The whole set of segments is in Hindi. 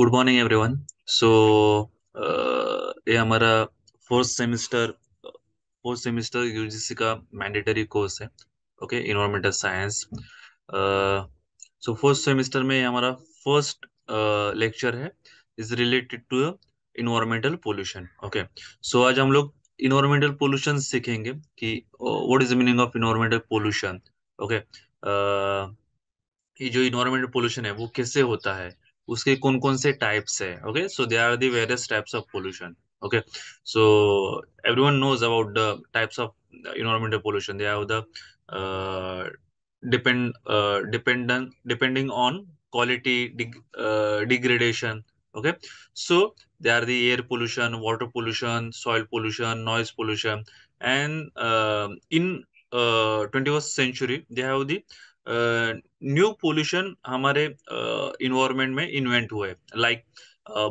गुड मॉर्निंग एवरीवन सो ये हमारा fourth semester fourth semester UGC का मैंडेटरी कोर्स है okay environmental science so fourth semester में हमारा फर्स्ट लेक्चर uh, है is related to environmental pollution okay so आज हम लोग इन्वायरमेंटल पोल्यूशन सीखेंगे कि what is the meaning of environmental pollution okay ये जो इन्वायरमेंटल पोल्यूशन है वो कैसे होता है उसके कौन कौन से टाइप्स है okay so they are the various types of pollution okay so everyone knows about the types of environmental pollution they have the uh, depend uh, dependent depending on quality deg uh, degradation okay so there are the air pollution water pollution soil pollution noise pollution and uh, in uh, 21st century they have the uh, new pollution हमारे इन्वायरमेंट में इन्वेंट हुए like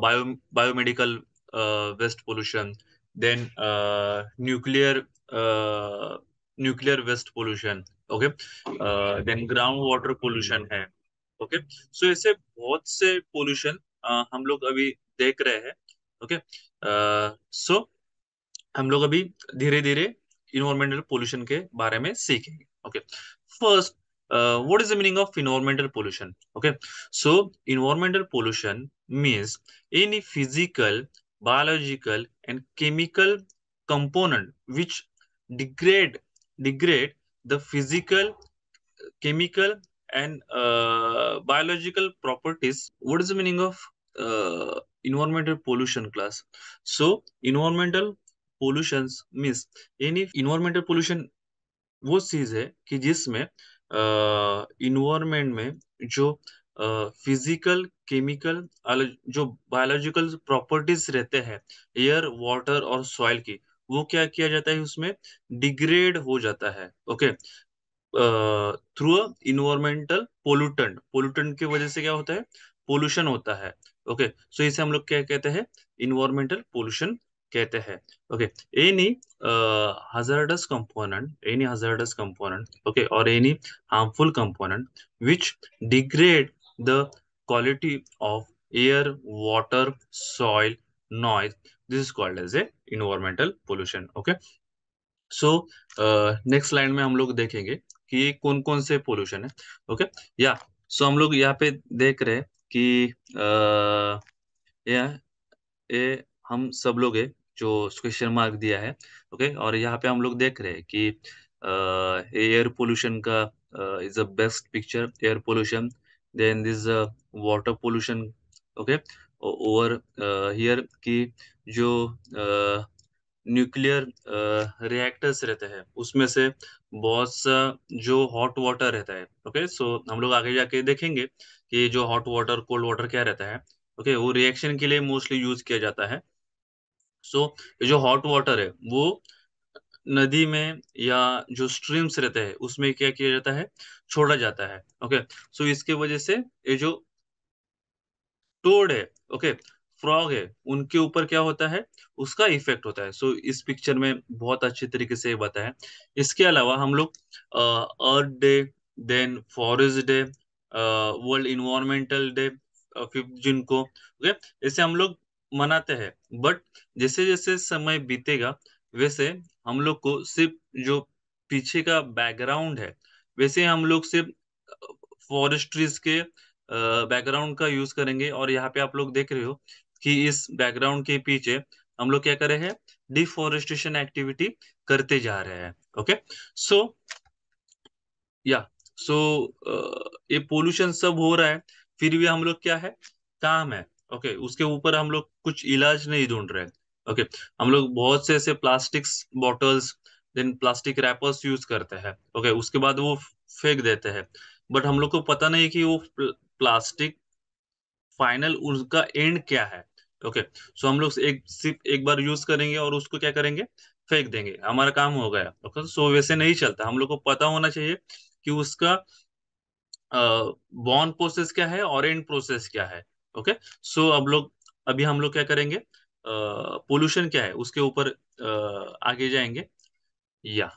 bio biomedical waste pollution then nuclear nuclear waste pollution okay then ground water pollution है ओके सो ऐसे बहुत से पोल्यूशन uh, हम लोग अभी देख रहे हैं ओके सो हम लोग अभी धीरे धीरे इन्वायरमेंटल पोल्यूशन के बारे में सीखेंगे okay first uh, what is the meaning of environmental pollution okay so environmental pollution means any physical biological and chemical component which degrade degrade the physical chemical and uh, biological properties what is the meaning of uh, environmental pollution class so environmental pollutions means any environmental pollution वो चीज है कि जिसमें इन्वायरमेंट में जो फिजिकल केमिकल जो बायोलॉजिकल प्रॉपर्टीज रहते हैं एयर वाटर और सॉइल की वो क्या किया जाता है उसमें डिग्रेड हो जाता है okay through a environmental pollutant pollutant की वजह से क्या होता है पोल्यूशन होता है ओके okay, सो तो so इसे हम लोग क्या कहते हैं इन्वायरमेंटल पोल्यूशन कहते हैं okay any hazardous component any hazardous component okay और any harmful component which degrade the quality of air water soil noise this is called as a environmental pollution okay so next line में हम लोग देखेंगे कि कौन कौन से पोल्यूशन है ओके या सो हम लोग यहाँ पे देख रहे हैं कि uh, yeah, हम सब लोग है जो क्वेश्चन मार्क दिया है ओके और यहाँ पे हम लोग देख रहे हैं कि एयर पोल्यूशन का is a best picture air pollution then this water pollution okay over here की जो न्यूक्लियर रिएक्टर्स रहते हैं उसमें से बहुत सा जो हॉट वाटर रहता है ओके सो हम लोग आगे जाके देखेंगे कि जो हॉट वाटर कोल्ड वाटर क्या रहता है ओके वो रिएक्शन के लिए मोस्टली यूज किया जाता है सो so, जो हॉट वाटर है वो नदी में या जो स्ट्रीम्स रहते हैं उसमें क्या किया जाता है छोड़ा जाता है ओके सो so, इसके वजह से ये जो टोड है ओके फ्रॉग है उनके ऊपर क्या होता है उसका इफेक्ट होता है सो so, इस पिक्चर में बहुत अच्छे तरीके से बताया इसके अलावा हम लोग earth day then forest day world environmental day fifth June को ओके okay? ऐसे हम लोग मनाते हैं बट जैसे जैसे समय बीतेगा वैसे हम लोग को सिर्फ जो पीछे का बैकग्राउंड है वैसे हम लोग सिर्फ फॉरेस्ट्रीज के बैकग्राउंड का यूज करेंगे और यहाँ पे आप लोग देख रहे हो कि इस बैकग्राउंड के पीछे हम लोग क्या करे हैं डिफॉरेस्टेशन एक्टिविटी करते जा रहे हैं ओके सो या सो ये पोल्यूशन सब हो रहा है फिर भी हम लोग क्या है काम है ओके उसके ऊपर हम लोग कुछ इलाज नहीं ढूंढ रहे ओके हम लोग बहुत से ऐसे plastics bottles then plastic wrappers use करते हैं ओके उसके बाद वो फेंक देते हैं बट हम लोग को पता नहीं कि वो प्लास्टिक फाइनल उसका एंड क्या है ओके okay, सो so हम लोग एक सिर्फ एक बार यूज करेंगे और उसको क्या करेंगे फेंक देंगे हमारा काम हो गया ओके okay, सो so वैसे नहीं चलता हम लोग को पता होना चाहिए कि उसका बॉन्ड प्रोसेस क्या है और एंड प्रोसेस क्या है ओके सो अब लोग अभी हम लोग क्या करेंगे पोल्यूशन uh, क्या है उसके ऊपर uh, आगे जाएंगे या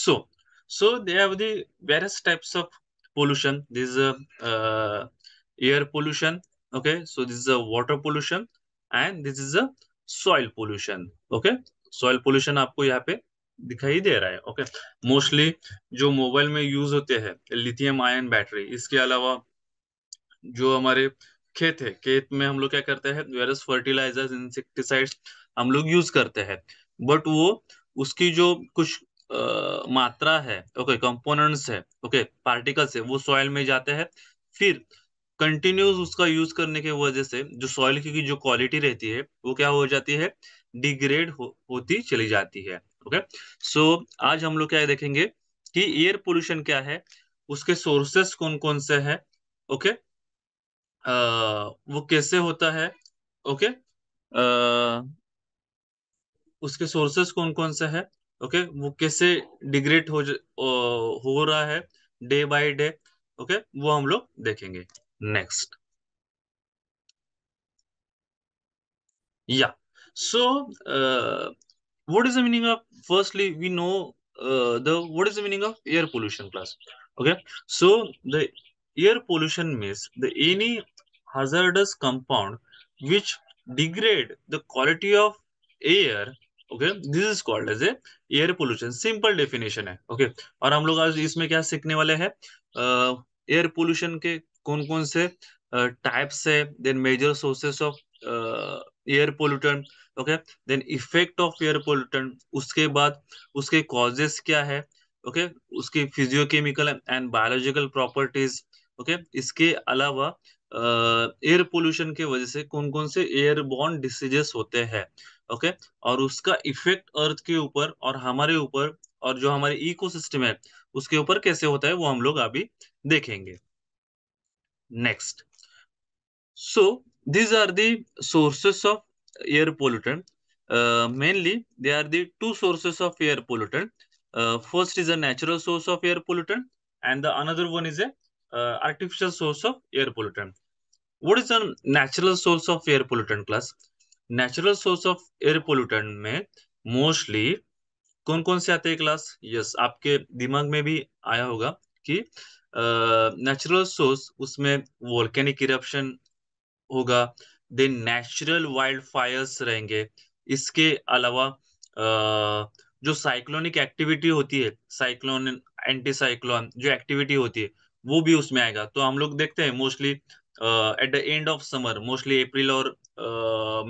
so so these types of pollution this air pollution okay so this is a water pollution and this is a soil pollution okay soil pollution आपको यहाँ पे दिखाई दे रहा है ओके मोस्टली जो मोबाइल में यूज होते हैं लिथियम आयन बैटरी इसके अलावा जो हमारे uh, खेत है खेत में हम लोग क्या करते हैं वेरस फर्टिलाइजर्स इंसेक्टिसाइड्स हम लोग यूज करते हैं बट वो उसकी जो कुछ आ, मात्रा है ओके कंपोनेंट्स है ओके पार्टिकल्स है वो सॉइल में जाते हैं फिर कंटिन्यूस उसका यूज करने की वजह से जो सॉइल की जो क्वालिटी रहती है वो क्या हो जाती है डिग्रेड हो, होती चली जाती है ओके सो so, आज हम लोग क्या देखेंगे कि एयर पोल्यूशन क्या है उसके सोर्सेस कौन कौन से हैं ओके okay? आ, वो कैसे होता है ओके आ, उसके सोर्सेस कौन कौन से है ओके वो कैसे डिग्रेड हो हो रहा है डे बाय डे ओके वो हम लोग देखेंगे नेक्स्ट या so what is the meaning of firstly we know the what is the meaning of air pollution class okay so the air pollution means the any hazardous compound which degrade the quality of air okay this is called as a air pollution simple definition है ओके okay? और हम लोग आज इसमें क्या सीखने वाले हैं एयर पोल्यूशन के कौन कौन से टाइप्स है then major sources of air pollutant okay then effect of air pollutant उसके बाद उसके कॉजेस क्या है ओके okay? उसकी physiochemical and biological properties okay इसके अलावा uh, एयर पोल्यूशन के वजह से कौन कौन से एयर बॉर्न डिसीजेस होते हैं ओके और उसका इफेक्ट अर्थ के ऊपर और हमारे ऊपर और जो हमारे इकोसिस्टम है उसके ऊपर कैसे होता है वो हम लोग अभी देखेंगे next so these are the sources of air pollutant mainly they are the two sources of air pollutant first is a natural source of air pollutant and the another one is a uh, artificial source of air pollutant. What is the natural source of air pollutant class? Natural source of air pollutant mein mostly कौन कौन से आते हैं क्लास यस आपके दिमाग में भी आया होगा कि नेचुरल uh, सोर्स उसमें वॉल्केनिक इरप्शन होगा देन नेचुरल वाइल्ड फायर्स रहेंगे इसके अलावा uh, जो साइक्लोनिक एक्टिविटी होती है साइक्लोन एंटी साइक्लोन जो एक्टिविटी होती है वो भी उसमें आएगा तो हम लोग देखते हैं mostly at the end of summer mostly April और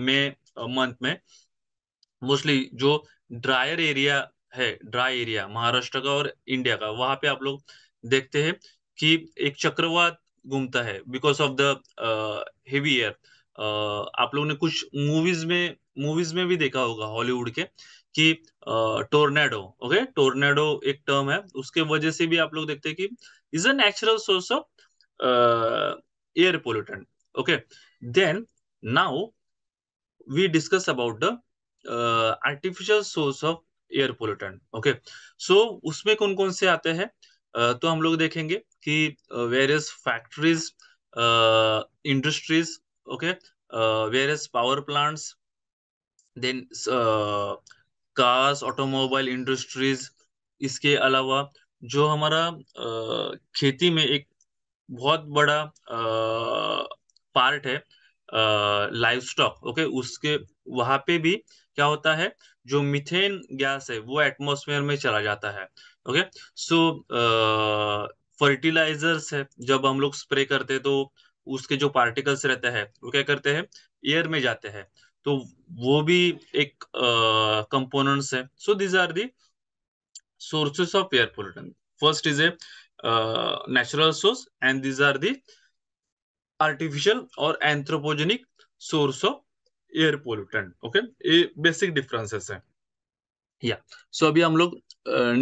मई uh, मंथ uh, में मोस्टली जो ड्रायर एरिया है ड्राई एरिया महाराष्ट्र का और इंडिया का वहां पे आप लोग देखते हैं कि एक चक्रवात घूमता है because of the heavy air आप लोगों ने कुछ मूवीज में मूवीज में भी देखा होगा हॉलीवुड के कि टोर्नेडो ओके टोर्नेडो एक टर्म है उसके वजह से भी आप लोग देखते हैं कि is a natural source of air pollutant okay then now we discuss about the artificial source of air pollutant okay so उसमें कौन कौन से आते हैं uh, तो हम लोग देखेंगे कि various factories industries okay various power plants then cars automobile industries इसके अलावा जो हमारा आ, खेती में एक बहुत बड़ा पार्ट है लाइव स्टॉक ओके उसके वहां पे भी क्या होता है जो मिथेन गैस है वो एटमोसफेयर में चला जाता है ओके सो फर्टिलाइजर्स है जब हम लोग स्प्रे करते हैं तो उसके जो पार्टिकल्स रहते हैं वो क्या करते हैं एयर में जाते हैं तो वो भी एक कंपोनेंट्स है so these are the sources of air pollutant first is a natural source and these are the artificial और anthropogenic source of air pollutant okay ये बेसिक डिफरेंसेस है या yeah. सो so, अभी हम लोग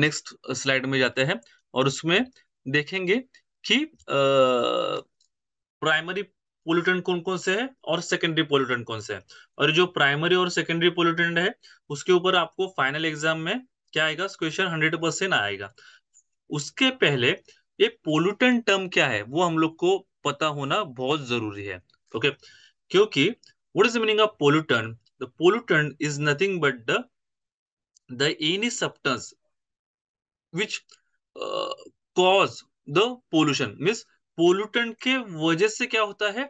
नेक्स्ट स्लाइड में जाते हैं और उसमें देखेंगे कि प्राइमरी पोल्यूटेंट कौन कौन से है और सेकेंडरी पोल्यूटेंट कौन से है और जो प्राइमरी और सेकेंडरी पोल्यूटेंट है उसके ऊपर आपको फाइनल एग्जाम में क्या आएगा क्वेश्चन हंड्रेड परसेंट आएगा उसके पहले ये पोल्यूटेंट टर्म क्या है वो हम लोग को पता होना बहुत जरूरी है ओके क्योंकि what is meaning of pollutant the pollutant is nothing but the the any substance which cause the pollution means pollutant के वजह से क्या होता है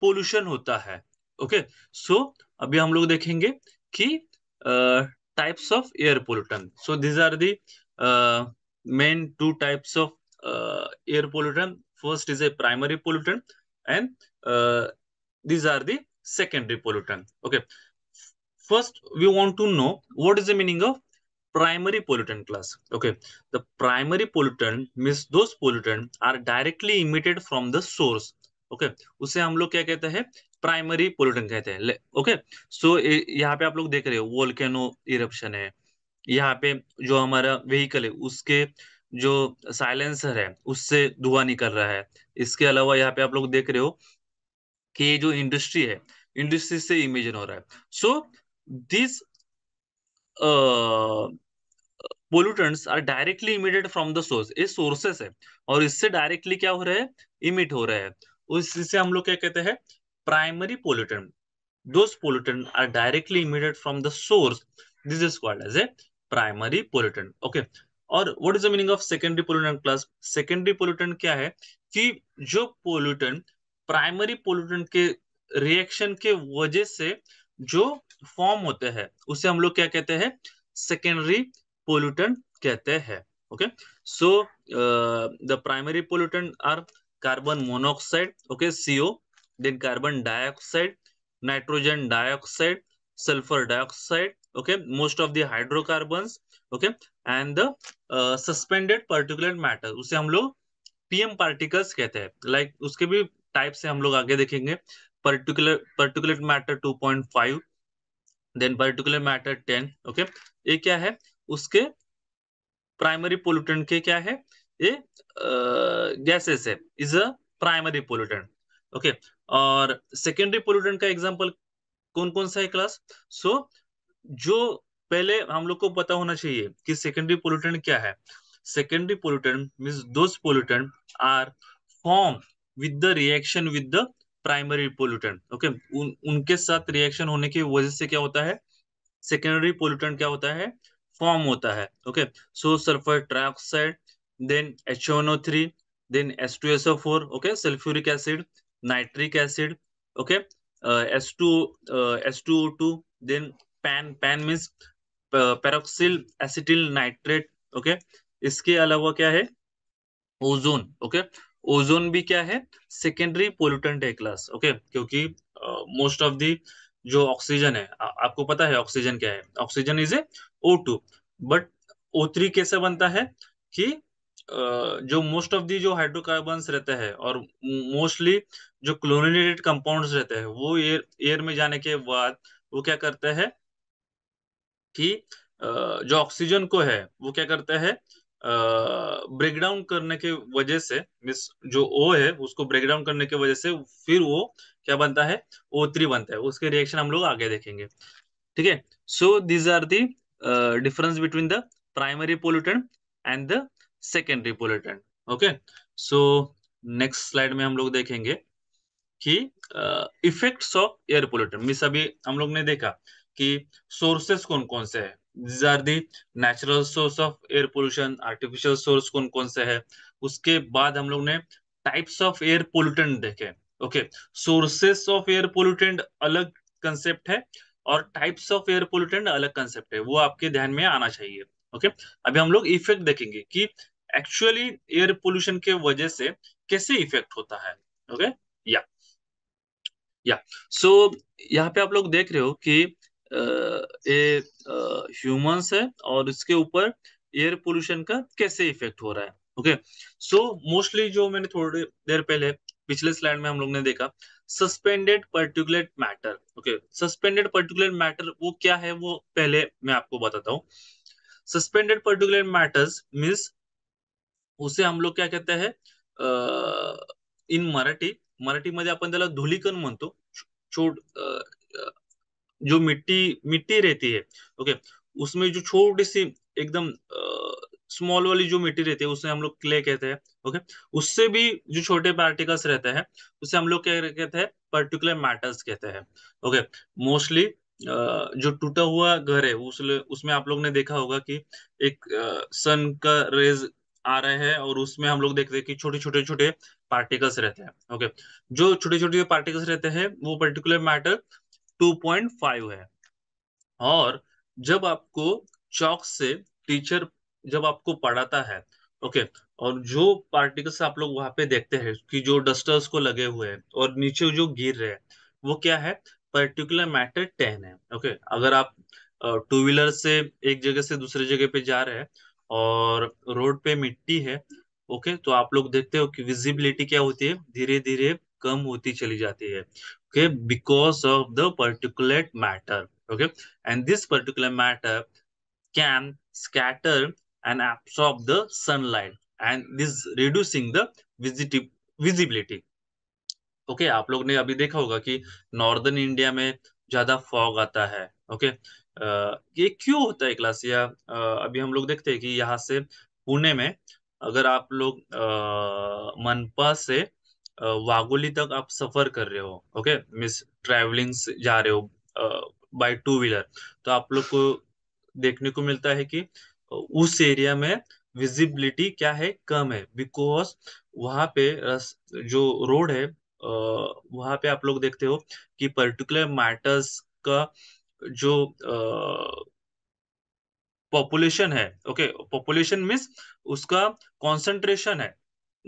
पोल्यूशन होता है ओके सो so, अभी हम लोग देखेंगे कि types of air pollutant so these are the main two types of air pollutant first is a primary pollutant and these are the secondary pollutant okay first we want to know what is the meaning of primary pollutant class. Okay, the primary pollutant means those pollutant are directly emitted from the source. Okay okay. उसे हम लोग क्या कहते हैं प्राइमरी पोल्यूटेंट कहते हैं ओके सो यहाँ पे आप लोग देख रहे हो वोल्केनो इरप्शन है यहाँ पे जो हमारा व्हीकल है उसके जो साइलेंसर है उससे धुआं निकल रहा है इसके अलावा यहाँ पे आप लोग देख रहे हो कि ये जो इंडस्ट्री है इंडस्ट्री से इमेजिन हो रहा है so this pollutants are directly emitted from the source ये सोर्सेस है और इससे डायरेक्टली क्या हो रहा है इमिट हो रहा है इससे हम लोग क्या कहते हैं primary pollutant those pollutant are directly emitted from the source this is called as a primary pollutant okay और what is the meaning of secondary pollutant plus secondary pollutant क्या है कि जो पोल्यूटेंट प्राइमरी पोल्यूटेंट के रिएक्शन के वजह से जो फॉर्म होते हैं उसे हम लोग क्या कहते हैं सेकेंडरी पोल्यूटन कहते हैं okay so the primary pollutant are carbon monoxide okay CO then carbon dioxide nitrogen dioxide sulphur dioxide okay most of the hydrocarbon okay and the uh, matter उसे हम लोग पीएम पार्टिकल्स कहते हैं लाइक like, उसके भी टाइप से हम लोग आगे देखेंगे particular particulate matter 2.5 then particular matter ten okay ये क्या है उसके प्राइमरी पोल्यूटेंट के क्या है ये गैसेस है is a primary pollutant okay और सेकेंडरी पोल्यूटेंट का एग्जाम्पल कौन कौन सा है क्लास सो so, जो पहले हम लोग को पता होना चाहिए कि सेकेंडरी पोल्यूटेंट क्या है secondary pollutant means those pollutant are form with the reaction with the primary pollutant okay उन, उनके साथ रिएक्शन होने की वजह से क्या होता है सेकेंडरी पोल्यूटेंट क्या होता है फॉर्म होता है okay so sulphur trioxide then H three then S two S O four okay sulphuric acid nitric acid okay S two S two O two then PAN PAN means peroxyl acetyl nitrate okay इसके अलावा क्या है ओजोन ओके okay? ओजोन भी क्या है सेकेंडरी पोल्यूटेंट है क्लास ओके क्योंकि मोस्ट ऑफ दी जो ऑक्सीजन है आ, आपको पता है ऑक्सीजन क्या है oxygen is a O two but O three कैसे बनता है कि uh, जो मोस्ट ऑफ दी जो हाइड्रोकार्बन रहते हैं और मोस्टली जो क्लोरिनेटेड कंपाउंड्स रहते हैं वो एयर एयर में जाने के बाद वो क्या करते हैं कि uh, जो ऑक्सीजन को है वो क्या करते हैं ब्रेक डाउन करने के वजह से मिस जो ओ है उसको ब्रेक डाउन करने के वजह से फिर वो क्या बनता है ओ थ्री बनता है उसके रिएक्शन हम लोग आगे देखेंगे ठीक है so these are the difference between the primary pollutant and the secondary pollutant okay so next slide में हम लोग देखेंगे कि इफेक्ट्स ऑफ एयर पोल्यूटेंट मिस अभी हम लोग ने देखा कि सोर्सेस कौन कौन से है these are the natural source of air pollution artificial source कौन कौन से है उसके बाद हम लोग ने टाइप्स ऑफ एयर पोल्यूटेंट देखे okay sources of air pollutant अलग कंसेप्ट है और टाइप्स ऑफ एयर पोल्यूटेंट अलग कंसेप्ट है वो आपके ध्यान में आना चाहिए ओके okay? अभी हम लोग इफेक्ट देखेंगे कि एक्चुअली एयर पोल्यूशन के वजह से कैसे इफेक्ट होता है ओके या या सो यहाँ पे आप लोग देख रहे हो कि ये ह्यूमंस है और इसके ऊपर एयर पोल्यूशन का कैसे इफेक्ट हो रहा है ओके सो मोस्टली जो मैंने थोड़ी देर पहले पिछले स्लाइड में हम लोग ने देखा suspended particulate matter okay suspended particulate matter वो क्या है वो पहले मैं आपको बताता हूँ सस्पेंडेड पर्टिकुलेट मैटर्स मीन्स उसे हम लोग क्या कहते हैं इन मराठी मराठीमध्ये आपण त्याला धुलिकण म्हणतो छोट जो मिट्टी मिट्टी रहती है ओके उसमें जो छोटी सी एकदम स्मॉल वाली जो मिट्टी रहती है उसे हम लोग क्ले कहते हैं ओके उससे भी जो छोटे पार्टिकल्स रहते हैं उसे हम लोग क्या कहते हैं पर्टिकुलर मैटर्स कहते हैं ओके मोस्टली जो टूटा हुआ घर है उस उसमें आप लोग ने देखा होगा कि एक सन का रेज आ रहे हैं और उसमें हम लोग देखते हैं कि छोटे छोटे छोटे पार्टिकल्स रहते हैं ओके जो छोटे छोटे पार्टिकल्स रहते हैं वो पर्टिकुलर मैटर 2.5 है और जब आपको चौक से टीचर जब आपको पढ़ाता है ओके और जो पार्टिकल्स आप लोग वहां पे देखते हैं कि जो डस्टर्स को लगे हुए हैं और नीचे जो गिर रहे हैं वो क्या है पर्टिकुलर मैटर टेन है ओके अगर आप टू व्हीलर से एक जगह से दूसरे जगह पे जा रहे हैं और रोड पे मिट्टी है ओके तो आप लोग देखते हो कि विजिबिलिटी क्या होती है धीरे धीरे कम होती चली जाती है okay because of the particular matter okay and this particular matter can scatter and absorb the sunlight and this reducing the visibility okay आप लोग ने अभी देखा होगा कि नॉर्दर्न इंडिया में ज्यादा फॉग आता है ओके okay? uh, ये क्यों होता है क्लास या uh, अभी हम लोग देखते हैं कि यहाँ से पुणे में अगर आप लोग uh, मनपा से वागोली तक आप सफर कर रहे हो ओके मिस ट्रेवलिंग जा रहे हो बाय टू व्हीलर तो आप लोग को देखने को मिलता है कि उस एरिया में विजिबिलिटी क्या है कम है बिकॉज वहां पे जो रोड है वहां पे आप लोग देखते हो कि पर्टिकुलर मैटर्स का जो पॉपुलेशन है ओके पॉपुलेशन मीन्स उसका कॉन्सेंट्रेशन है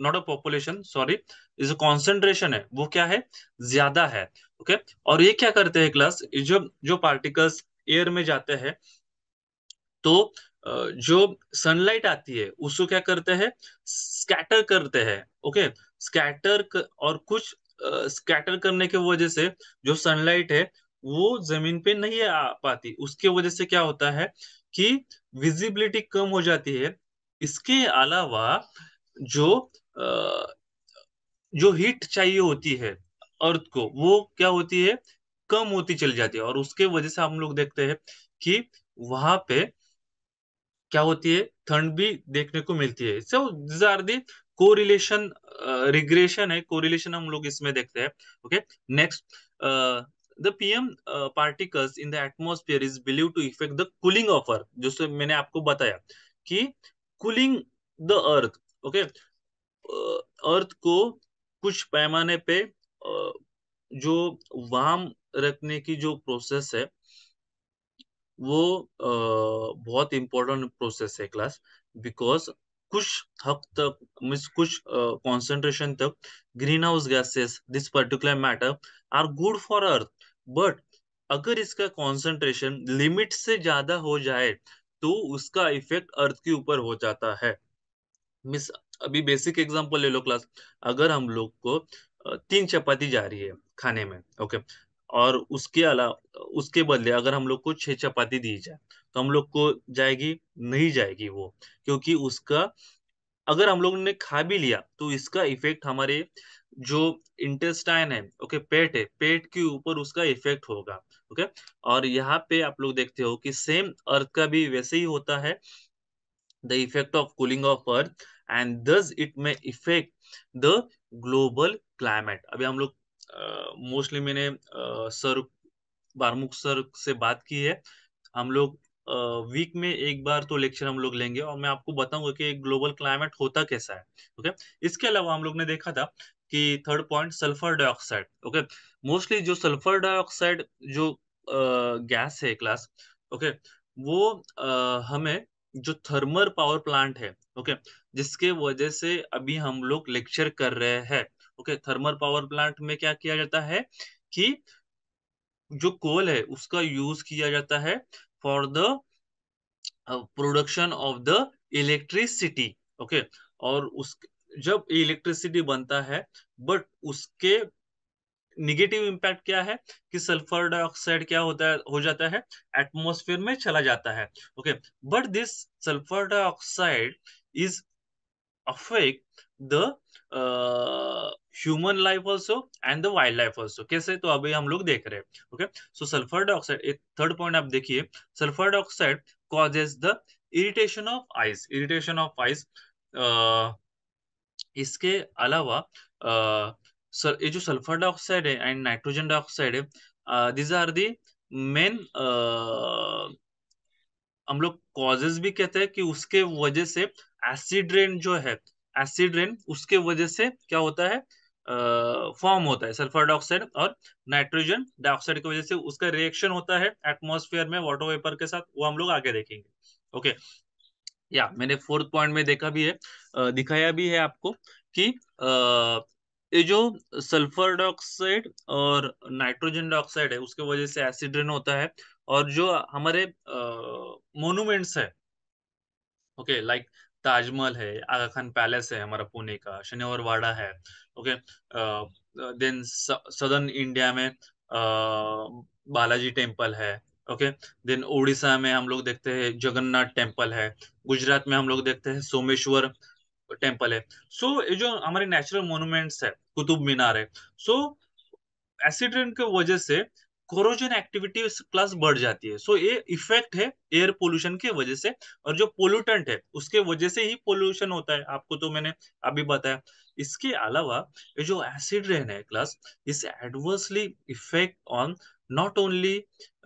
not a population sorry is a concentration है वो क्या है ज्यादा है ओके okay? और ये क्या करते हैं क्लास जो जो पार्टिकल्स एयर में जाते हैं तो जो सनलाइट आती है उसको क्या करते हैं स्कैटर करते हैं ओके स्कैटर और कुछ स्कैटर uh, करने के वजह से जो सनलाइट है वो जमीन पे नहीं आ पाती उसके वजह से क्या होता है कि विजिबिलिटी कम हो जाती है इसके अलावा जो जो हीट चाहिए होती है अर्थ को वो क्या होती है कम होती चली जाती है और उसके वजह से हम लोग देखते हैं कि वहां पे क्या होती है ठंड भी देखने को मिलती है so these are the relation regression है रिलेशन हम लोग इसमें देखते हैं okay next the PM particles in the atmosphere is believe to effect the cooling earth जो मैंने आपको बताया कि cooling the earth okay earth को कुछ पैमाने पे जो वाम रखने की जो प्रोसेस है वो बहुत इम्पोर्टेंट प्रोसेस है क्लास बिकॉज कुछ हक तक मीन कुछ कॉन्सेंट्रेशन तक greenhouse gases this particular matter are good for earth but अगर इसका कॉन्सेंट्रेशन लिमिट से ज्यादा हो जाए तो उसका इफेक्ट अर्थ के ऊपर हो जाता है मिस अभी बेसिक एग्जांपल ले लो क्लास अगर हम लोग को तीन चपाती जा रही है खाने में ओके और उसके अला उसके बदले अगर हम लोग को छह चपाती दी जाए तो हम लोग को जाएगी नहीं जाएगी वो क्योंकि उसका अगर हम लोग ने खा भी लिया तो इसका इफेक्ट हमारे जो इंटेस्टाइन है ओके पेट है पेट के ऊपर उसका इफेक्ट होगा ओके और यहाँ पे आप लोग देखते हो कि सेम अर्थ का भी वैसे ही होता है the effect of cooling of earth and thus it may affect the global climate अभी हम लोग मोस्टली मैंने सर बारमुख सर से बात की है हम लोग वीक में एक बार तो लेक्चर हम लोग लेंगे और मैं आपको बताऊंगा कि ग्लोबल क्लाइमेट होता कैसा है ओके इसके अलावा हम लोग ने देखा था कि third point sulphur dioxide okay mostly जो सल्फर डाइऑक्साइड जो गैस है क्लास ओके वो uh, हमें जो थर्मल पावर प्लांट है ओके जिसके वजह से अभी हम लोग लेक्चर कर रहे हैं ओके थर्मल पावर प्लांट में क्या किया जाता है कि जो कोल है उसका यूज किया जाता है for the production of the electricity okay और उस जब इलेक्ट्रिसिटी बनता है बट उसके निगेटिव इम्पैक्ट क्या है कि सल्फर डाइऑक्साइड क्या होता है हो जाता है एटमोस्फेयर में चला जाता है okay but this sulphur dioxide is affect the human life also and the wildlife also कैसे तो अभी हम लोग देख रहे हैं ओके सो सल्फर डाइऑक्साइड एक थर्ड पॉइंट आप देखिए sulphur dioxide causes the irritation of eyes irritation of eyes इसके अलावा uh, सर ये जो सल्फर डाइऑक्साइड है एंड नाइट्रोजन डाइऑक्साइड है दिज आर दी मेन हम लोग कॉजेज भी कहते हैं कि उसके वजह से एसिड रेन जो है एसिड रेन उसके वजह से क्या होता है फॉर्म uh, होता है सल्फर डाइऑक्साइड और नाइट्रोजन डाइऑक्साइड की वजह से उसका रिएक्शन होता है एटमॉस्फेयर में वाटर वेपर के साथ वो हम लोग आगे देखेंगे ओके okay. या yeah, मैंने फोर्थ पॉइंट में देखा भी है दिखाया भी है आपको कि ये जो सल्फर डाइऑक्साइड और नाइट्रोजन डाइऑक्साइड है उसके वजह से एसिड रेन होता है और जो हमारे मोनूमेंट्स है ओके लाइक ताजमहल है आगा खान पैलेस है हमारा पुणे का शनिवार वाड़ा है ओके देन सदर्न इंडिया में आ, बालाजी टेम्पल है ओके देन ओडिशा में हम लोग देखते हैं जगन्नाथ टेम्पल है गुजरात में हम लोग देखते हैं सोमेश्वर टेम्पल है सो so, ये जो हमारे नेचुरल मोनूमेंट्स है कुतुब मीनार है सो एसिड रेन के वजह से कोरोजन एक्टिविटी प्लस बढ़ जाती है सो so, ये इफेक्ट है एयर पोल्यूशन के वजह से और जो पोल्यूटेंट है उसके वजह से ही पोल्यूशन होता है आपको तो मैंने अभी बताया इसके अलावा ये जो एसिड रेन है class is adversely effect on not only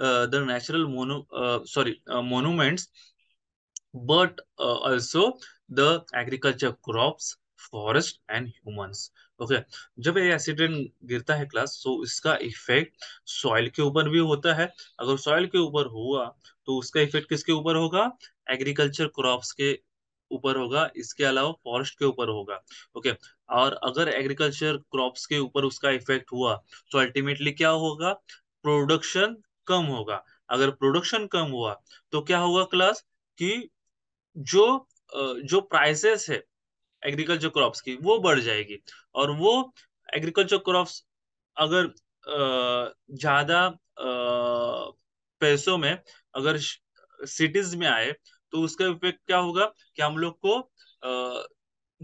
the natural mono sorry monuments but also the agriculture crops forest and humans okay जब ये रेन गिरता है क्लास सो तो इसका इफेक्ट सॉइल के ऊपर भी होता है अगर सॉइल के ऊपर हुआ तो उसका इफेक्ट किसके ऊपर होगा एग्रीकल्चर क्रॉप्स के ऊपर होगा इसके अलावा फॉरेस्ट के ऊपर होगा ओके okay. और अगर एग्रीकल्चर क्रॉप्स के ऊपर उसका इफेक्ट हुआ तो अल्टीमेटली क्या होगा प्रोडक्शन कम होगा अगर प्रोडक्शन कम हुआ तो क्या होगा क्लास कि जो जो प्राइसेस है एग्रीकल्चर क्रॉप्स की वो बढ़ जाएगी और वो एग्रीकल्चर क्रॉप्स अगर ज्यादा पैसों में अगर सिटीज में आए तो उसका इफेक्ट क्या होगा कि हम लोग को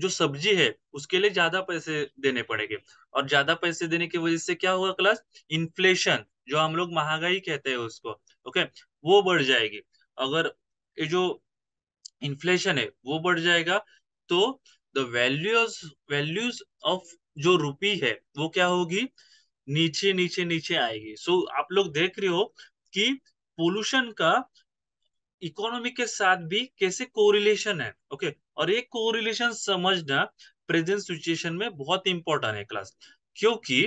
जो सब्जी है उसके लिए ज्यादा पैसे देने पड़ेंगे और ज्यादा पैसे देने की वजह से क्या होगा क्लास इन्फ्लेशन जो हम लोग महंगाई कहते हैं उसको ओके वो बढ़ जाएगी अगर ये जो इन्फ्लेशन है वो बढ़ जाएगा तो द वैल्यूज वैल्यूज ऑफ जो रुपी है वो क्या होगी नीचे नीचे नीचे आएगी सो so, आप लोग देख रहे हो कि पोल्यूशन का इकोनॉमी के साथ भी कैसे कोरिलेशन है ओके okay? और ये कोरिलेशन समझना प्रेजेंट सिचुएशन में बहुत इंपॉर्टेंट है क्लास क्योंकि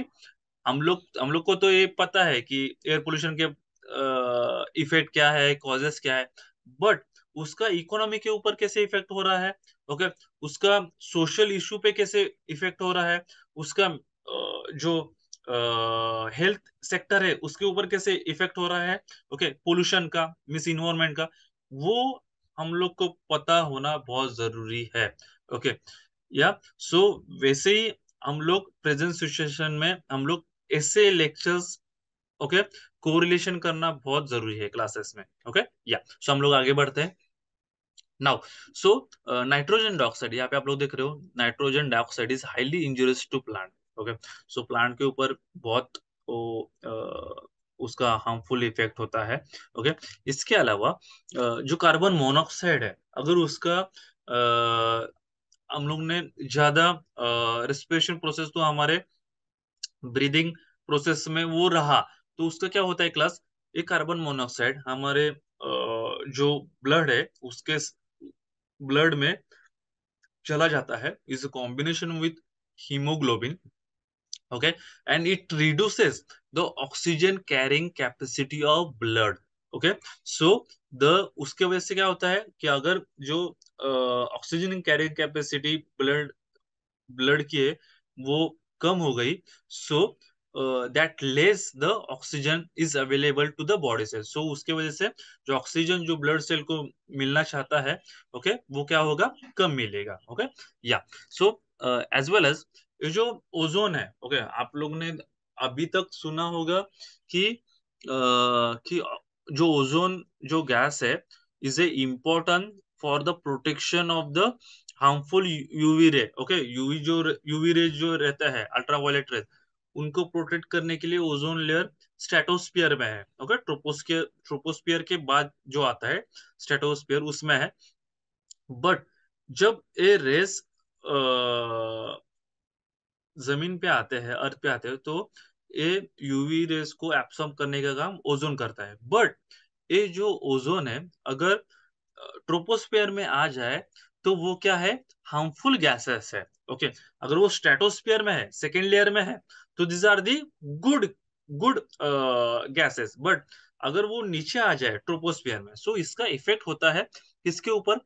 हम लोग हम लोग को तो ये पता है कि एयर पोल्यूशन के इफेक्ट क्या है कॉजेस क्या है बट उसका इकोनॉमी के ऊपर कैसे इफेक्ट हो रहा है ओके उसका सोशल इश्यू पे कैसे इफेक्ट हो रहा है उसका जो हेल्थ सेक्टर है उसके ऊपर कैसे इफेक्ट हो रहा है ओके पोल्यूशन का मिस इन्वायरमेंट का वो हम लोग को पता होना बहुत जरूरी है ओके या सो वैसे ही हम लोग प्रेजेंट सिचुएशन में हम लोग ऐसे लेक्चर्स ओके कोरिलेशन करना बहुत जरूरी है क्लासेस में ओके या सो हम लोग आगे बढ़ते हैं नाउ सो नाइट्रोजन डाइऑक्साइड यहाँ पे आप लोग देख रहे हो nitrogen dioxide is highly injurious to plant okay so plant के ऊपर बहुत ओ, uh, उसका हार्मफुल इफेक्ट होता है ओके okay? इसके अलावा जो कार्बन मोनोक्साइड है अगर उसका uh, हम लोग ने ज्यादा रेस्पिरेशन प्रोसेस तो हमारे ब्रीदिंग प्रोसेस में वो रहा तो उसका क्या होता है क्लास एक कार्बन मोनोक्साइड हमारे जो ब्लड है उसके ब्लड में चला जाता है is a combination with haemoglobin okay and it reduces the oxygen carrying capacity of blood okay so the उसके वजह से क्या होता है कि अगर जो oxygen carrying capacity blood blood की है वो कम हो गई so so, that less the oxygen is available to the body cell so उसके वजह से जो ऑक्सीजन जो ब्लड सेल को मिलना चाहता है ओके okay, वो क्या होगा कम मिलेगा ओके या सो एज वेल एज ये जो ओजोन है ओके okay, आप लोग ने अभी तक सुना होगा कि uh, कि जो ओजोन जो गैस है is a important for the protection of the harmful UV ray okay UV जो यूवी रे जो रहता है अल्ट्रावायलेट रेज उनको प्रोटेक्ट करने के लिए ओजोन लेयर स्ट्रेटोस्पियर में है ओके ट्रोपोस्पियर ट्रोपोस्पियर के बाद जो आता है स्ट्रेटोस्पियर उसमें है बट जब ए रेस जमीन पे आते हैं अर्थ पे आते हैं तो ये यूवी रेस को एब्सॉर्ब करने का काम ओजोन करता है बट ये जो ओजोन है अगर ट्रोपोस्पियर में आ जाए तो वो क्या है हार्मफुल गैसेस है ओके अगर वो स्टेटोस्पियर में है सेकेंड लेयर में है तो these are the good good gases but अगर वो नीचे आ जाए ट्रोपोस्फियर में सो so इसका इफेक्ट होता है किसके ऊपर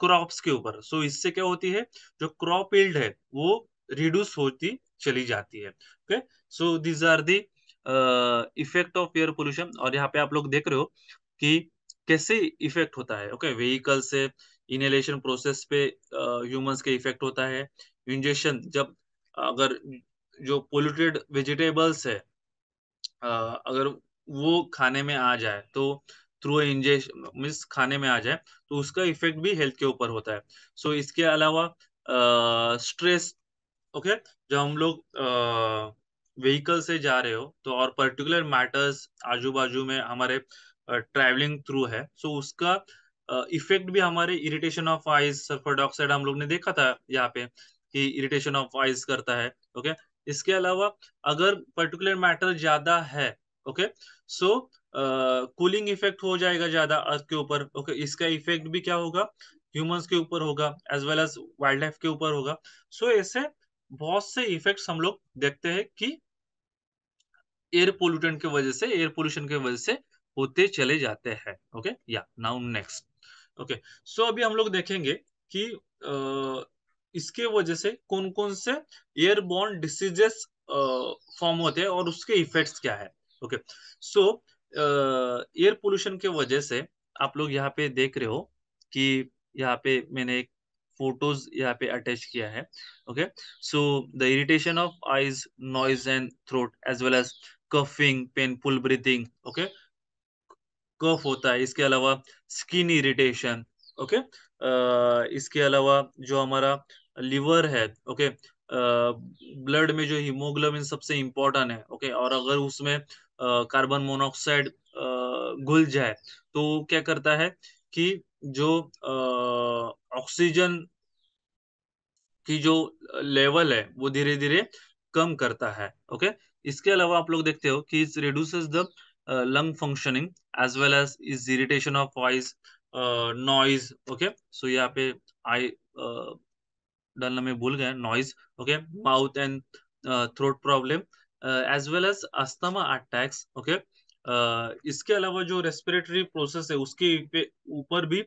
क्रॉप्स के ऊपर सो so इससे क्या होती है जो क्रॉप यील्ड है वो रिड्यूस होती चली जाती है okay so these are the effect of air pollution और यहाँ पे आप लोग देख रहे हो कि कैसे इफेक्ट होता है ओके व्हीकल से इनहेलेशन प्रोसेस पे ह्यूमंस uh, के इफेक्ट होता है इंजेक्शन जब अगर जो पोल्यूटेड वेजिटेबल्स है अगर वो खाने में आ जाए तो थ्रू इंजेक्शन मीन्स खाने में आ जाए तो उसका इफेक्ट भी हेल्थ के ऊपर होता है सो so, इसके अलावा स्ट्रेस ओके okay? जब हम लोग व्हीकल से जा रहे हो तो और पर्टिकुलर मैटर्स आजू बाजू में हमारे ट्रैवलिंग थ्रू है सो so, उसका इफेक्ट भी हमारे irritation of eyes sulphur dioxide हम लोग ने देखा था यहाँ पे कि इरिटेशन ऑफ आइज करता है ओके इसके अलावा अगर पर्टिकुलर मैटर ज्यादा है ओके सो कूलिंग इफेक्ट हो जाएगा ज्यादा अर्थ के ऊपर ओके okay? इसका इफेक्ट भी क्या होगा ह्यूमंस के ऊपर होगा as well as wildlife के ऊपर होगा सो so, ऐसे बहुत से इफेक्ट हम लोग देखते हैं कि एयर पोल्यूटेंट के वजह से एयर पोल्यूशन के वजह से होते चले जाते हैं ओके या नाउ नेक्स्ट ओके सो अभी हम लोग देखेंगे कि इसके वजह से कौन कौन से एयरबोर्न डिसीजेस फॉर्म होते हैं और उसके इफेक्ट्स क्या है ओके सो एयर पोल्यूशन के वजह से आप लोग यहाँ पे देख रहे हो कि यहाँ पे मैंने एक फोटोज यहाँ पे अटैच किया है okay so the irritation of eyes nose and throat as well as coughing painful breathing okay cough होता है इसके अलावा स्किन इरिटेशन ओके इसके अलावा जो हमारा लिवर है ओके ब्लड में जो हीमोग्लोबिन सबसे इम्पोर्टेंट है ओके और अगर उसमें कार्बन मोनोक्साइड घुल जाए तो क्या करता है कि जो ऑक्सीजन की जो लेवल है वो धीरे धीरे कम करता है ओके इसके अलावा आप लोग देखते हो कि it's reduces the lung functioning as well as is irritation of voice nose okay so यहाँ पे आई uh, डालना मैं भूल गया nose okay mouth and throat problem as well as asthma attacks okay इसके अलावा जो रेस्पिरेटरी प्रोसेस है उसके ऊपर भी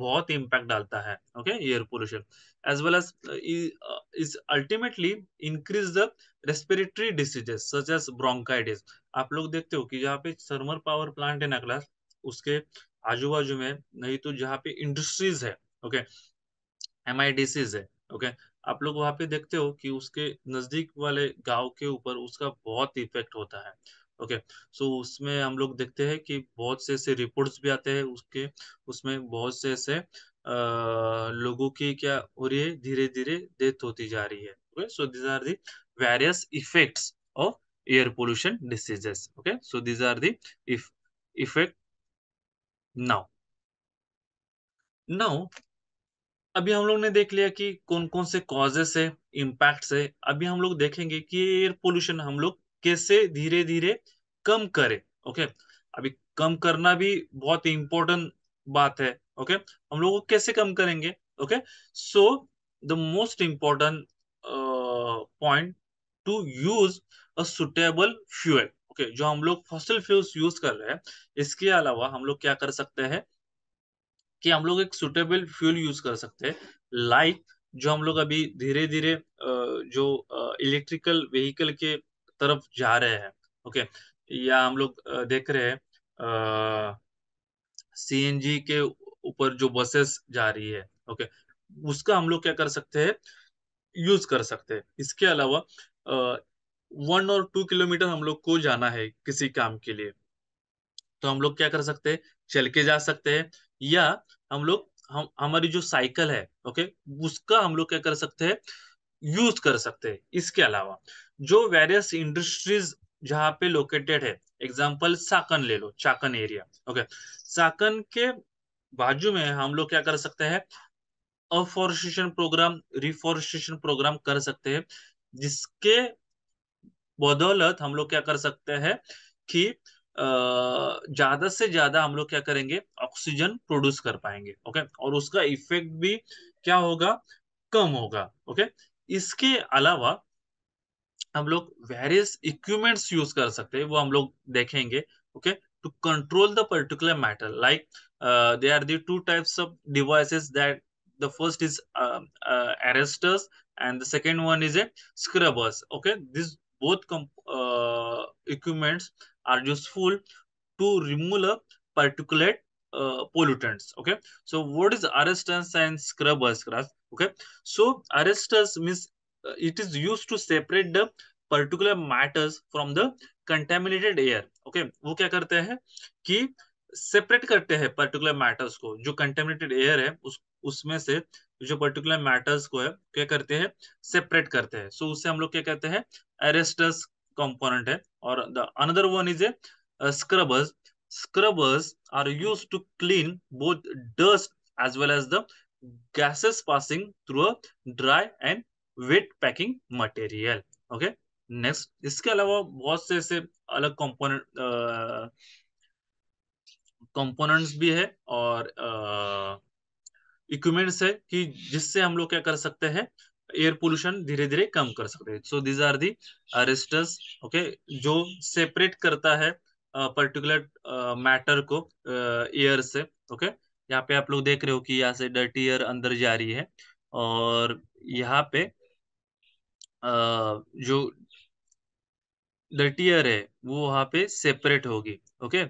बहुत इम्पैक्ट डालता है okay air pollution as well as is ultimately increase the respiratory diseases such as bronchitis आप लोग देखते हो कि जहाँ पे थर्मल पावर प्लांट है नकला उसके आजू बाजू में नहीं तो जहाँ पे इंडस्ट्रीज है okay M I D Cs है ओके आप लोग वहां पे देखते हो कि उसके नजदीक वाले गांव के ऊपर उसका बहुत इफेक्ट होता है ओके सो उसमें हम लोग देखते हैं कि बहुत से ऐसे रिपोर्ट्स भी आते हैं उसके उसमें बहुत से ऐसे लोगों की क्या हो रही है धीरे धीरे डेथ होती जा रही है okay so these are the various effects of air pollution diseases okay so these are the if effect now now अभी हम लोग ने देख लिया कि कौन कौन से कॉजेस है इम्पैक्ट है अभी हम लोग देखेंगे कि एयर पोल्यूशन हम लोग कैसे धीरे धीरे कम करें ओके अभी कम करना भी बहुत इंपॉर्टेंट बात है ओके हम लोग कैसे कम करेंगे okay so the most important point to use a suitable fuel okay जो हम लोग फॉसिल फ्यूल्स यूज कर रहे हैं इसके अलावा हम लोग क्या कर सकते हैं कि हम लोग एक सुटेबल फ्यूल यूज कर सकते हैं लाइक जो हम लोग अभी धीरे धीरे जो इलेक्ट्रिकल व्हीकल के तरफ जा रहे हैं ओके या हम लोग देख रहे हैं सी के ऊपर जो बसेस जा रही है ओके उसका हम लोग क्या कर सकते हैं यूज कर सकते हैं इसके अलावा वन और टू किलोमीटर हम लोग को जाना है किसी काम के लिए तो हम लोग क्या कर सकते हैं चल के जा सकते हैं या हम लोग हम हमारी जो साइकिल है ओके उसका हम लोग क्या कर सकते हैं यूज कर सकते हैं इसके अलावा जो वेरियस इंडस्ट्रीज जहां पे लोकेटेड है एग्जाम्पल साकन ले लो चाकन एरिया ओके साकन के बाजू में हम लोग क्या कर सकते हैं अफॉरेस्टेशन प्रोग्राम रिफॉरेस्टेशन प्रोग्राम कर सकते हैं जिसके बदौलत हम लोग क्या कर सकते हैं कि ज्यादा से ज्यादा हम लोग क्या करेंगे ऑक्सीजन प्रोड्यूस कर पाएंगे ओके और उसका इफेक्ट भी क्या होगा कम होगा ओके इसके अलावा हम लोग वेरियस इक्विपमेंट्स यूज कर सकते हैं वो हम लोग देखेंगे okay to control the particular matter like they are the two types of devices that the first is arresters and the and one is a scrubbers okay this both equipments are useful to remove a particulate uh, pollutants okay so what is arrestants and scrubbers grass okay so arrestants means uh, it is used to separate the particular matters from the contaminated air okay वो क्या करते हैं कि सेपरेट करते हैं पर्टिकुलर मैटर्स को जो कंटेमिनेटेड एयर है उस उसमें से जो पर्टिकुलर मैटर्स को है क्या करते हैं सेपरेट करते हैं सो so, उससे हम लोग क्या कहते हैं एरेस्टस कंपोनेंट है or the another one is a, a scrubbers scrubbers are used to clean both dust as well as the gases passing through a dry and wet packing material okay next इसके अलावा बहुत से ऐसे अलग कंपोनेंट कंपोनेंट्स भी है और इक्विपमेंट्स है कि जिससे हम लोग क्या कर सकते हैं एयर पोल्यूशन धीरे धीरे कम कर सकते हैं so these are the arresters okay जो सेपरेट करता है पर्टिकुलर uh, मैटर uh, को एयर uh, से ओके यहाँ पे आप लोग देख रहे हो कि यहाँ से डर्टी एयर अंदर जा रही है और यहाँ पे जो डर्टी एयर है वो वहां पे सेपरेट होगी ओके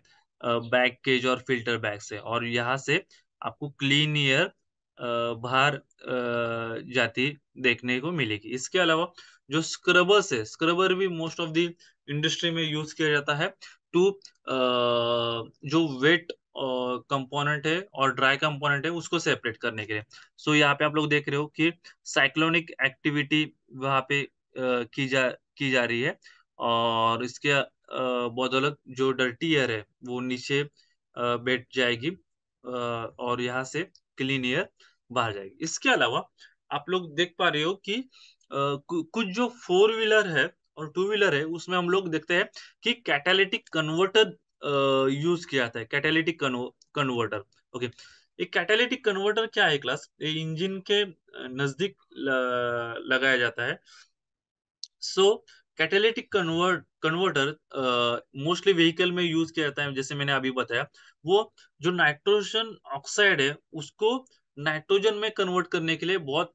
बैग केज और फिल्टर बैग से और यहाँ से आपको क्लीन एयर बाहर जाती देखने को मिलेगी इसके अलावा जो स्क्रबर्स है स्क्रबर भी मोस्ट ऑफ द इंडस्ट्री में यूज किया जाता है टू जो वेट कंपोनेंट है और ड्राई कंपोनेंट है उसको सेपरेट करने के लिए सो so, यहाँ पे आप लोग देख रहे हो कि साइक्लोनिक एक्टिविटी वहां पे की जा की जा रही है और इसके uh, बदौलत जो डर्टी एयर है वो नीचे बैठ जाएगी और यहाँ से क्लीन एयर बाहर जाएगी इसके अलावा आप लोग देख पा रहे हो कि कुछ जो फोर व्हीलर है और टू व्हीलर है उसमें हम लोग देखते हैं कि कैटालिटिक कन्वर्टर यूज किया जाता है कैटालिटिक कन्वर्टर ओके एक कैटालिटिक कन्वर्टर क्या है क्लास ये इंजन के नजदीक लगाया जाता है so so, catalytic convert converter mostly vehicle में यूज किया जाता है जैसे मैंने अभी बताया वो जो नाइट्रोजन ऑक्साइड है उसको नाइट्रोजन में कन्वर्ट करने के लिए बहुत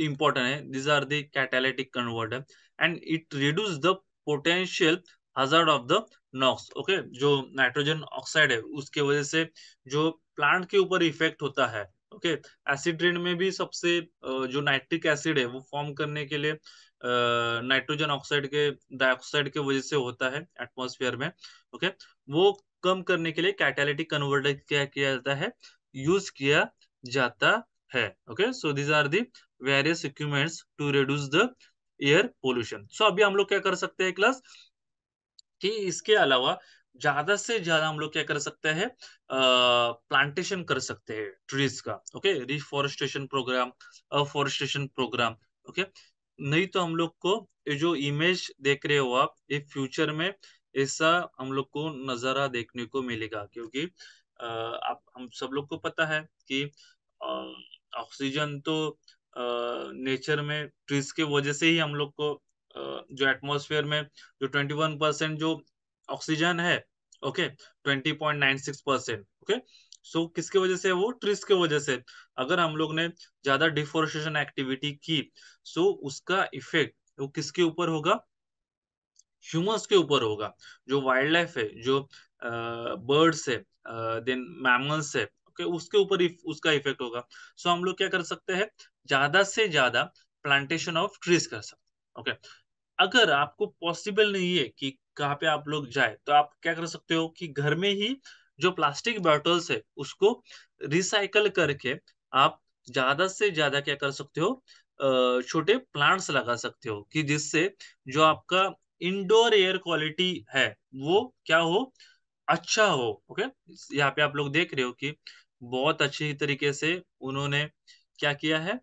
इंपॉर्टेंट है these are the catalytic converter and it reduce the potential hazard of the NOx okay जो नाइट्रोजन ऑक्साइड है उसके वजह से जो प्लांट के ऊपर इफेक्ट होता है ओके एसिड रेन में भी सबसे uh, जो नाइट्रिक एसिड है वो फॉर्म करने के लिए नाइट्रोजन ऑक्साइड के डाइऑक्साइड के वजह से होता है एटमोसफियर में ओके वो कम करने के लिए कैटेलिटिक कन्वर्टर क्या किया जाता है यूज किया जाता है okay so these are the various equipments to reduce the air pollution so अभी हम लोग क्या कर सकते हैं क्लास कि इसके अलावा ज्यादा से ज्यादा हम लोग क्या कर सकते हैं प्लांटेशन कर सकते हैं ट्रीज का okay reforestation programme afforestation programme okay नहीं तो हम लोग को ये जो इमेज देख रहे हो आप ये फ्यूचर में ऐसा हम लोग को नजारा देखने को मिलेगा क्योंकि आप हम सब लोग को पता है कि ऑक्सीजन तो नेचर में ट्रीज के वजह से ही हम लोग को जो एटमॉस्फेयर में जो ट्वेंटी वन परसेंट जो ऑक्सीजन है okay twenty point nine six percent okay so so, किसके वजह से वो ट्रिस के वजह से अगर हम लोग ने ज्यादा डिफोरेस्टेशन एक्टिविटी की सो so उसका इफेक्ट वो किसके ऊपर होगा ह्यूमंस के ऊपर होगा जो वाइल्ड लाइफ है जो बर्ड्स है देन मैमल्स है ओके उसके ऊपर उसका इफेक्ट होगा सो so, हम लोग क्या कर सकते हैं ज्यादा से ज्यादा प्लांटेशन ऑफ ट्रीज कर सकते ओके okay. अगर आपको पॉसिबल नहीं है कि कहाँ पे आप लोग जाए तो आप क्या कर सकते हो कि घर में ही जो प्लास्टिक बॉटल्स है उसको रिसाइकल करके आप ज्यादा से ज्यादा क्या कर सकते हो छोटे प्लांट्स लगा सकते हो कि जिससे जो आपका इंडोर एयर क्वालिटी है वो क्या हो अच्छा हो ओके यहाँ पे आप लोग देख रहे हो कि बहुत अच्छी तरीके से उन्होंने क्या किया है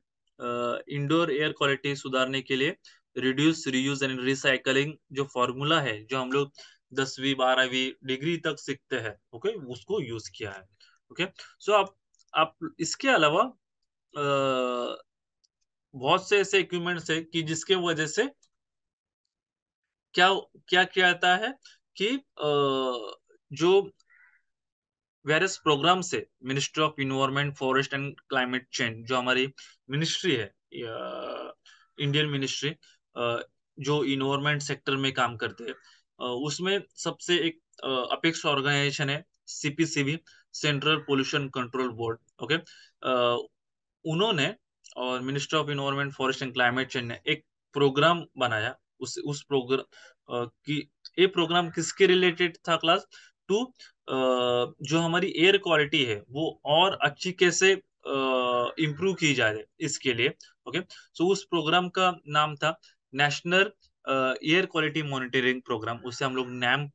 इंडोर एयर क्वालिटी सुधारने के लिए रिड्यूस रियूज एंड रिसाइकलिंग जो फॉर्मूला है जो हम लोग दसवीं बारहवीं डिग्री तक सीखते हैं ओके उसको यूज किया है ओके सो आप आप इसके अलावा बहुत से ऐसे इक्विपमेंट्स है कि जिसके वजह से क्या क्या किया जाता है कि आ, जो वेरियस प्रोग्राम से ministry of environment forest and climate change जो हमारी मिनिस्ट्री है इंडियन मिनिस्ट्री जो इन्वायरमेंट सेक्टर में काम करते हैं उसमें सबसे एक अपेक्ष ऑर्गेनाइजेशन है CPCB central pollution control board okay उन्होंने और minister of environment forest and climate change ने एक प्रोग्राम बनाया उस उस प्रोग्राम की ये प्रोग्राम किसके रिलेटेड था क्लास टू जो हमारी एयर क्वालिटी है वो और अच्छी कैसे इम्प्रूव की जा रही इसके लिए ओके सो उस प्रोग्राम का नाम था national air quality monitoring programme उसे हम लोग नैम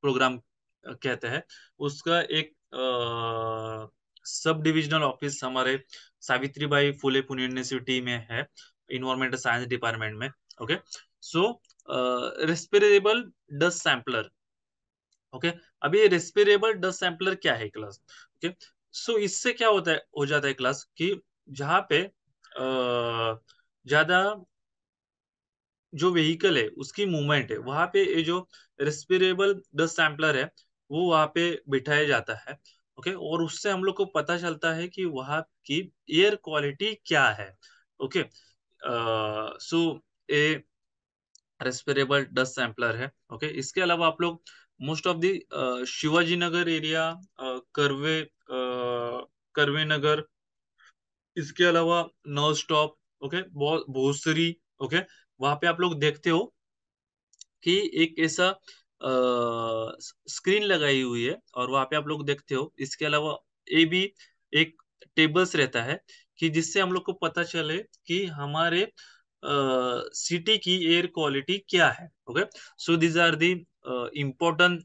प्रोग्राम कहते हैं उसका एक सब डिविजनल ऑफिस हमारे सावित्री बाई फुले पुणे यूनिवर्सिटी में है इन्वायरमेंटल साइंस डिपार्टमेंट में okay so respirable dust sampler okay अभी रेस्पिरेबल डस्ट सैम्पलर क्या है क्लास ओके सो इससे क्या होता है हो जाता है क्लास कि जहां पे ज्यादा जो व्हीकल है उसकी मूवमेंट है वहां पे ये जो रेस्पिरेबल डस्ट सैम्पलर है वो वहां पे बिठाया जाता है ओके और उससे हम लोग को पता चलता है कि वहां की एयर क्वालिटी क्या है okay so a respirable dust sampler है ओके इसके अलावा आप लोग most of the Shivaji Nagar area Karve Karve नगर इसके अलावा नर्स स्टॉप ओके बहुत भोसरी ओके वहां पे आप लोग देखते हो कि एक ऐसा स्क्रीन लगाई हुई है और वहां पे आप लोग देखते हो इसके अलावा ये भी एक टेबल्स रहता है कि जिससे हम लोग को पता चले कि हमारे सिटी की एयर क्वालिटी क्या है okay so these are the important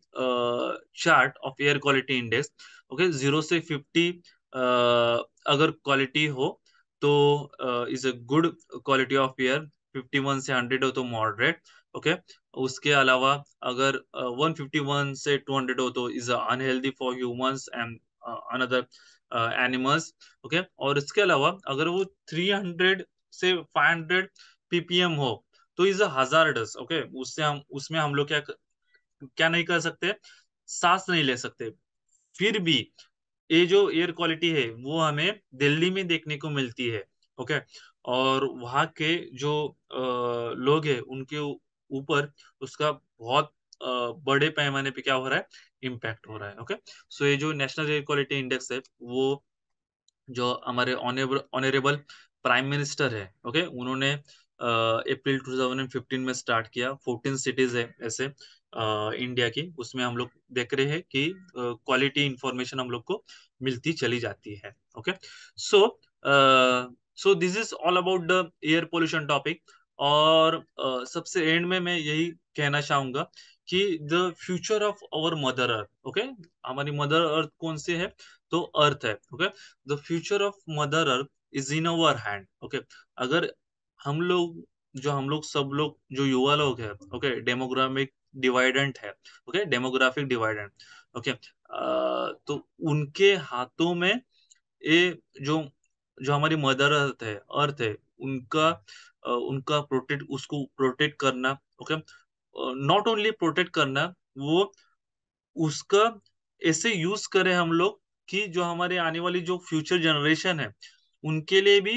chart of air quality index okay zero से फिफ्टी uh, अगर क्वालिटी हो तो is a good quality of air 51 से 100 हो तो मॉडरेट ओके okay? उसके अलावा अगर uh, 151 से 200 हो तो is unhealthy for humans and another animals okay और इसके अलावा अगर वो 300 से 500 पीपीएम हो तो इज हजारडस ओके उससे हम उसमें हम लोग क्या क्या नहीं कर सकते सांस नहीं ले सकते फिर भी ये जो एयर क्वालिटी है वो हमें दिल्ली में देखने को मिलती है ओके okay? और वहाँ के जो आ, लोग हैं उनके ऊपर उसका बहुत आ, बड़े पैमाने पे क्या हो रहा है इम्पैक्ट हो रहा है ओके सो ये जो नेशनल एयर क्वालिटी इंडेक्स है वो जो हमारे ऑनरेबल प्राइम मिनिस्टर है ओके उन्होंने अप्रैल 2015 में स्टार्ट किया 14 सिटीज है ऐसे आ, इंडिया की उसमें हम लोग देख रहे हैं कि क्वालिटी इंफॉर्मेशन हम लोग को मिलती चली जाती है okay so so, so this is all about the air pollution topic और uh, सबसे एंड में मैं यही कहना चाहूंगा कि the future of our mother earth okay हमारी मदर अर्थ कौन सी है तो अर्थ है okay the future of mother earth is in our hand okay अगर हम लोग जो हम लोग सब लोग जो युवा लोग है ओके डेमोग्राफिक डिवाइडेंट है ओके डेमोग्राफिक डिवाइडेंट ओके तो उनके हाथों में ये जो जो हमारी मदर अर्थ है अर्थ है उनका उनका प्रोटेक्ट उसको प्रोटेक्ट करना ओके नॉट ओनली प्रोटेक्ट करना वो उसका ऐसे यूज करें हम लोग कि जो हमारे आने वाली जो फ्यूचर जनरेशन है उनके लिए भी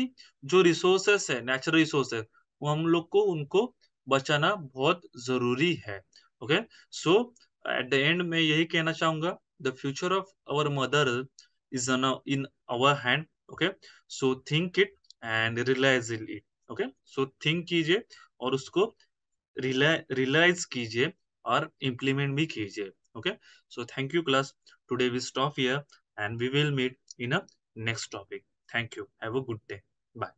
जो रिसोर्सेस है नेचुरल रिसोर्सेस वो हम लोग को उनको बचाना बहुत जरूरी है okay so at the end मैं यही कहना चाहूंगा the future of our mother is in our hand okay so think it and realise it okay so think कीजिए और उसको रिलाइज कीजिए और इम्प्लीमेंट भी कीजिए okay so thank you class today we stop here and we will meet in a next topic thank you have a good day